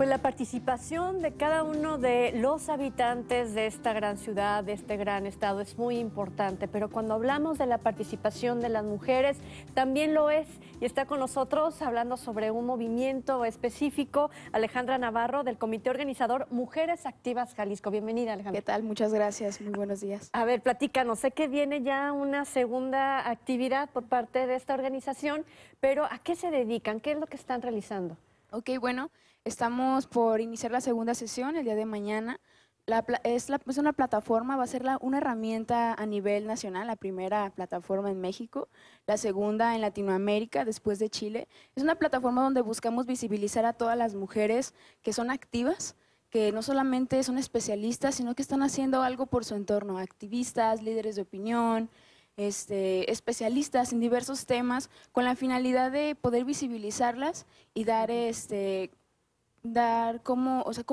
Pues la participación de cada uno de los habitantes de esta gran ciudad, de este gran estado, es muy importante, pero cuando hablamos de la participación de las mujeres, también lo es. Y está con nosotros hablando sobre un movimiento específico, Alejandra Navarro, del comité organizador Mujeres Activas Jalisco. Bienvenida, Alejandra. ¿Qué tal? Muchas gracias, muy buenos días. A ver, platícanos, sé que viene ya una segunda actividad por parte de esta organización, pero ¿a qué se dedican? ¿Qué es lo que están realizando? Ok, bueno. Estamos por iniciar la segunda sesión el día de mañana. La, es, la, una plataforma, va a ser la, una herramienta a nivel nacional, la primera plataforma en México, la segunda en Latinoamérica, después de Chile. Es una plataforma donde buscamos visibilizar a todas las mujeres que son activas, que no solamente son especialistas, sino que están haciendo algo por su entorno, activistas, líderes de opinión, este, especialistas en diversos temas, con la finalidad de poder visibilizarlas y dar este, dar cómo, o sea,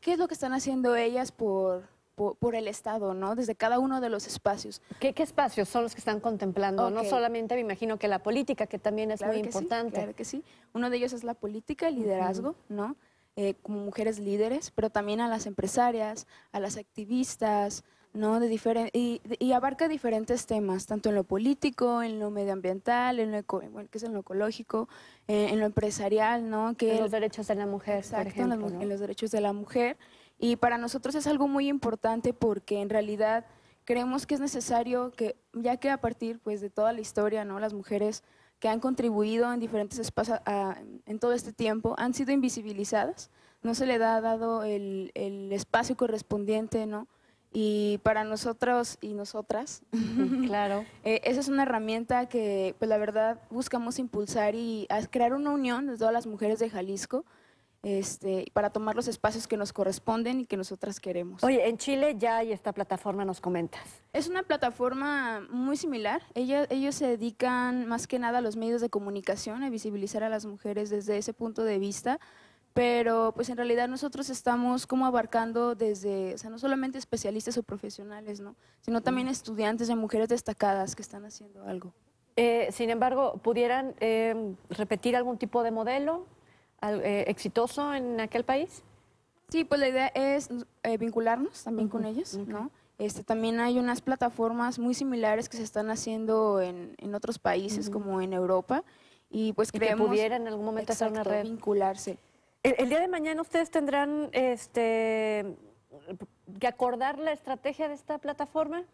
qué es lo que están haciendo ellas por, por, el Estado, ¿no? Desde cada uno de los espacios. ¿Qué, espacios son los que están contemplando? No solamente me imagino que la política, que también es muy importante. claro que sí. Uno de ellos es la política, el liderazgo, ¿no? Eh, como mujeres líderes, pero también a las empresarias, a las activistas, ¿no? De y, y, abarca diferentes temas, tanto en lo político, en lo medioambiental, en lo, bueno, que es en lo ecológico, eh, en lo empresarial, ¿no? Que en los derechos de la mujer, exacto, en, los, en los derechos de la mujer. Y para nosotros es algo muy importante porque en realidad creemos que es necesario que, ya que a partir pues, de toda la historia, ¿no? las mujeres que han contribuido en diferentes espacios en todo este tiempo han sido invisibilizadas, no se le ha dado el, el espacio correspondiente, ¿no? Y para nosotros y nosotras, claro, eh, esa es una herramienta que, pues la verdad, buscamos impulsar y crear una unión de todas las mujeres de Jalisco este, para tomar los espacios que nos corresponden y que nosotras queremos. Oye, en Chile ya hay esta plataforma, nos comentas. Es una plataforma muy similar. Ellos, ellos se dedican más que nada a los medios de comunicación, a visibilizar a las mujeres desde ese punto de vista pero pues en realidad nosotros estamos como abarcando desde, o sea, no solamente especialistas o profesionales, ¿no? sino también estudiantes y mujeres destacadas que están haciendo algo. Eh, sin embargo, ¿pudieran eh, repetir algún tipo de modelo eh, exitoso en aquel país? Sí, pues la idea es vincularnos también con ellos, ¿no? Este, también hay unas plataformas muy similares que se están haciendo en, otros países como en Europa y pues que pudiera en algún momento hacer una red el, día de mañana ustedes tendrán este, que acordar la estrategia de esta plataforma.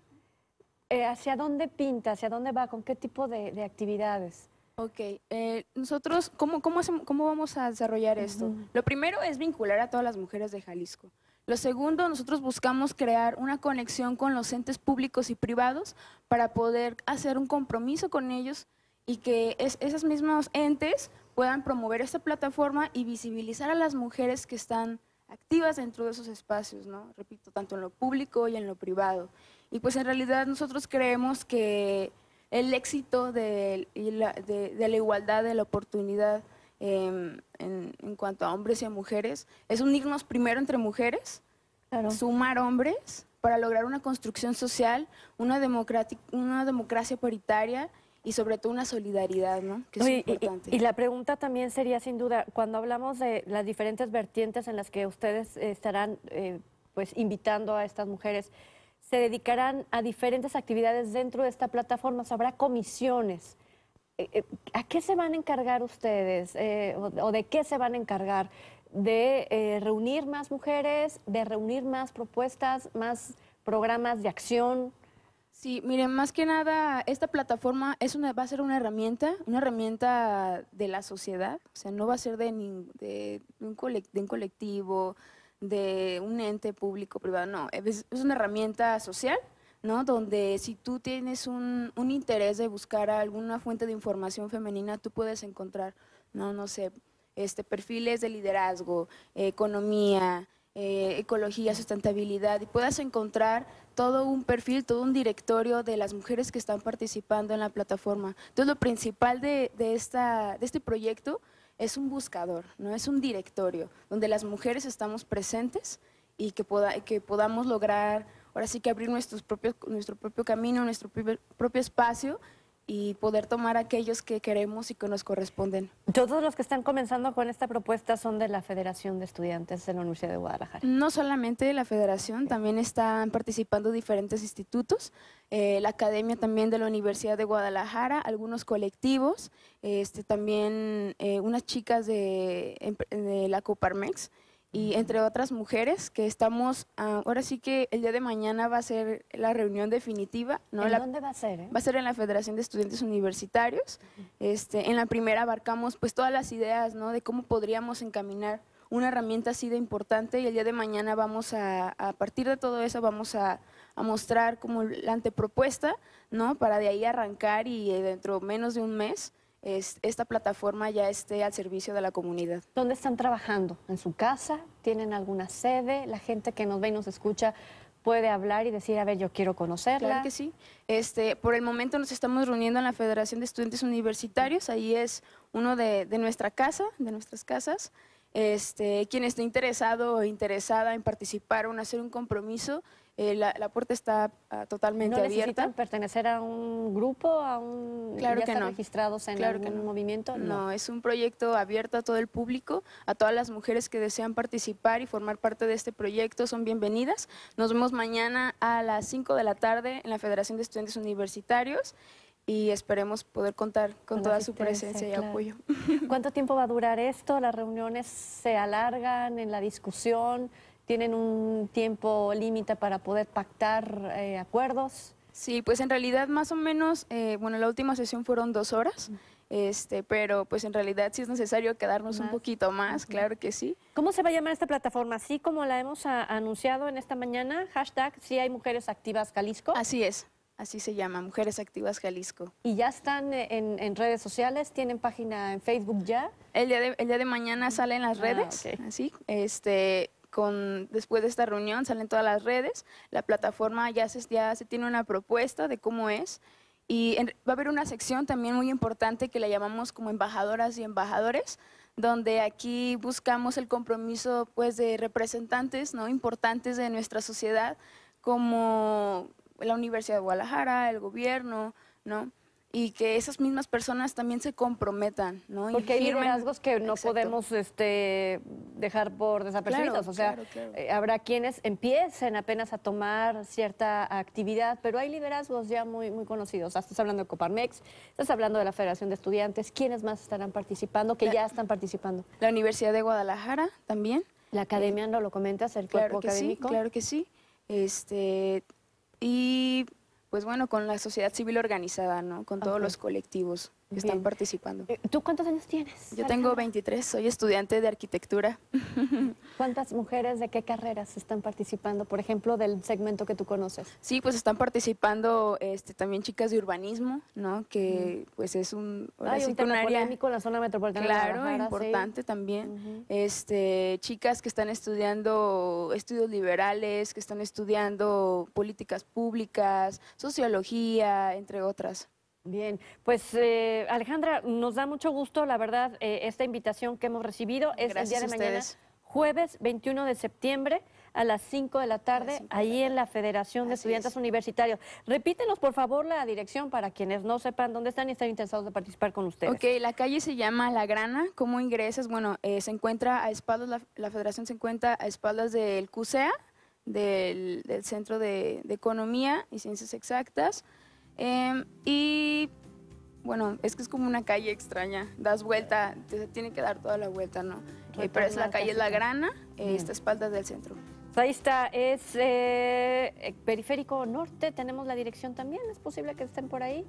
Eh, ¿Hacia dónde pinta? ¿Hacia dónde va? ¿Con qué tipo de, actividades? Ok, eh, nosotros, ¿cómo, vamos a desarrollar esto? Lo primero es vincular a todas las mujeres de Jalisco. Lo segundo, nosotros buscamos crear una conexión con los entes públicos y privados para poder hacer un compromiso con ellos y que es, esos mismos entes puedan promover esta plataforma y visibilizar a las mujeres que están activas dentro de esos espacios, ¿no? Repito, tanto en lo público y en lo privado. Y pues en realidad nosotros creemos que el éxito de, la, igualdad de la oportunidad em, en, cuanto a hombres y a mujeres es unirnos primero entre mujeres, sumar hombres para lograr una construcción social, una, una democracia paritaria y sobre todo una solidaridad, ¿no? Que es y, importante. Y, la pregunta también sería, sin duda, cuando hablamos de las diferentes vertientes en las que ustedes estarán eh, pues invitando a estas mujeres, se dedicarán a diferentes actividades dentro de esta plataforma, habrá comisiones. Eh, eh, ¿A qué se van a encargar ustedes o, de qué se van a encargar? ¿De reunir más mujeres, de reunir más propuestas, más programas de acción? Sí, miren, más que nada, esta plataforma es una, va a ser una herramienta, una herramienta de la sociedad, o sea, no va a ser de, un, colectivo, de un ente público, privado, no, es, una herramienta social, ¿no? Donde si tú tienes un, interés de buscar alguna fuente de información femenina, tú puedes encontrar, no, no sé, este, perfiles de liderazgo, economía, eh, ecología, sustentabilidad, y puedas encontrar todo un perfil, todo un directorio de las mujeres que están participando en la plataforma. Entonces, lo principal de, de, este proyecto es un buscador, no es un directorio, donde las mujeres estamos presentes y que, que podamos lograr, ahora sí que abrir nuestros propios, nuestro propio camino, nuestro propio espacio y poder tomar aquellos que queremos y que nos corresponden. ¿Todos los que están comenzando con esta propuesta son de la Federación de Estudiantes de la Universidad de Guadalajara? No solamente de la Federación, también están participando diferentes institutos, eh, la Academia también de la Universidad de Guadalajara, algunos colectivos, este, también eh, unas chicas de, em, de la Coparmex y entre otras mujeres que estamos, ah, ahora sí que el día de mañana va a ser la reunión definitiva. ¿no? ¿En la, dónde va a ser? Eh? Va a ser en la Federación de Estudiantes Universitarios. Este, en la primera abarcamos pues todas las ideas ¿no? de cómo podríamos encaminar una herramienta así de importante y el día de mañana vamos a, a partir de todo eso, vamos a, a, mostrar como la antepropuesta, ¿no? Para de ahí arrancar y eh, dentro menos de un mes esta plataforma ya esté al servicio de la comunidad. ¿Dónde están trabajando? ¿En su casa? ¿Tienen alguna sede? La gente que nos ve y nos escucha puede hablar y decir, a ver, yo quiero conocerla. Claro que sí. Este, por el momento nos estamos reuniendo en la Federación de Estudiantes Universitarios, ahí es uno de nuestra casa, de nuestras casas. Este, quien esté interesado o interesada en participar o en hacer un compromiso, eh, la, puerta está totalmente ah, totalmente ¿No abierta. necesitan pertenecer a un grupo, a un claro ya que están registrados en claro algún movimiento? No. no. es un proyecto abierto a todo el público, a todas las mujeres que desean participar y formar parte de este proyecto son bienvenidas. Nos vemos mañana a las 5 de la tarde en la Federación de Estudiantes Universitarios y esperemos poder contar con, toda su presencia y apoyo. ¿Cuánto tiempo va a durar esto? ¿Las reuniones se alargan en la discusión? ¿Tienen un tiempo límite para poder pactar eh, acuerdos? Sí, pues en realidad más o menos, eh, bueno, la última sesión fueron dos horas, este, pero pues en realidad sí es necesario quedarnos un poquito más, claro que sí. ¿Cómo se va a llamar esta plataforma? Así como la hemos anunciado en esta mañana, hashtag si hay mujeres activas Jalisco. Así es así se llama, Mujeres Activas Jalisco. ¿Y ya están eh, en, redes sociales? ¿Tienen página en Facebook ya? El día de, el día de mañana salen las ah, redes, así, este... Con, después de esta reunión salen todas las redes, la plataforma ya se, ya se tiene una propuesta de cómo es y va a haber una sección también muy importante que la llamamos como embajadoras y embajadores, donde aquí buscamos el compromiso pues de representantes no importantes de nuestra sociedad como la Universidad de Guadalajara, el gobierno, ¿no? y que esas mismas personas también se comprometan, ¿no? Porque hay liderazgos que no podemos este, dejar por desapercibidos. o sea, eh, habrá quienes empiecen apenas a tomar cierta actividad, pero hay liderazgos ya muy, muy conocidos. O sea, estás hablando de Coparmex, estás hablando de la Federación de Estudiantes. ¿Quiénes más estarán participando, que ya están participando? La Universidad de Guadalajara también. La academia, ¿no lo comenta ¿El cuerpo académico? Sí, claro que sí. Este, y pues bueno, con la sociedad civil organizada, ¿no? Con todos los colectivos están participando. Eh, ¿Tú cuántos años tienes? Yo tengo 23, soy estudiante de arquitectura. ¿Cuántas mujeres de qué carreras están participando, por ejemplo, del segmento que tú conoces? Sí, pues están participando este, también chicas de urbanismo, ¿no? Que pues es un, un, tema área polémico la zona metropolitana. Claro, importante también. este, chicas que están estudiando estudios liberales, que están estudiando políticas públicas, sociología, entre otras. Bien, pues eh, Alejandra, nos da mucho gusto, la verdad, eh, esta invitación que hemos recibido. Es Gracias el día de mañana, jueves 21 de septiembre a las 5 de la tarde, ahí en la Federación de Estudiantes Universitarios. Repítenos, por favor, la dirección para quienes no sepan dónde están y están interesados de participar con ustedes. Ok, la calle se llama La Grana. ¿Cómo ingresas? Bueno, eh, se encuentra a espaldas, la, Federación se encuentra a espaldas del CUSEA, del, Centro de Economía y Ciencias Exactas. Em, y bueno, es que es como una calle extraña, das vuelta, tiene que dar toda la vuelta, ¿no? Eh, pero es la calle La Grana, eh, esta espalda del centro. Pues ahí está, es eh, periférico norte, tenemos la dirección también, es posible que estén por ahí.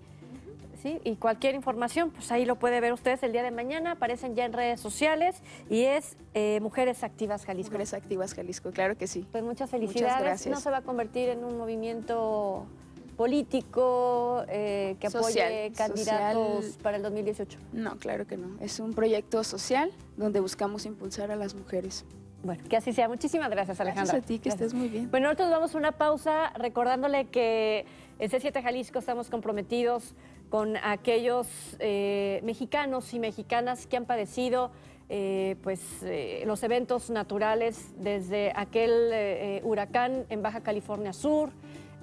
Sí, y cualquier información, pues ahí lo puede ver ustedes el día de mañana, aparecen ya en redes sociales y es Mujeres Activas Jalisco. Mujeres Activas Jalisco, claro que sí. Pues muchas felicidades. Muchas gracias. No se va a convertir en un movimiento político eh, que apoye candidatos para el 2018? No, claro que no. Es un proyecto social donde buscamos impulsar a las mujeres. Bueno, que así sea. Muchísimas gracias, Alejandra. Gracias a ti, que estés muy bien. Bueno, nosotros vamos a una pausa recordándole que en C7 Jalisco estamos comprometidos con aquellos eh, mexicanos y mexicanas que han padecido eh, pues, los eventos naturales desde aquel huracán en Baja California Sur,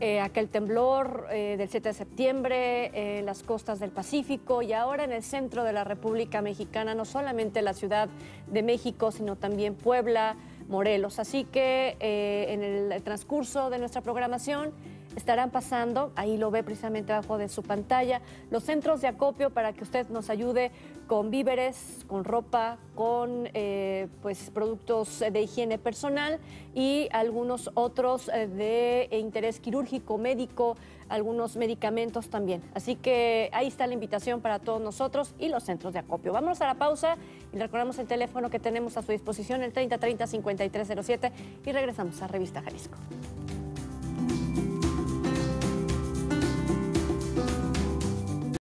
eh, aquel temblor eh, del 7 de septiembre en eh, las costas del Pacífico y ahora en el centro de la República Mexicana, no solamente la Ciudad de México, sino también Puebla, Morelos. Así que en el transcurso de nuestra programación estarán pasando, ahí lo ve precisamente abajo de su pantalla, los centros de acopio para que usted nos ayude con víveres, con ropa, con eh, pues, productos de higiene personal y algunos otros eh, de interés quirúrgico, médico, algunos medicamentos también. Así que ahí está la invitación para todos nosotros y los centros de acopio. Vamos a la pausa y recordamos el teléfono que tenemos a su disposición, el 3030-5307 y regresamos a Revista Jalisco.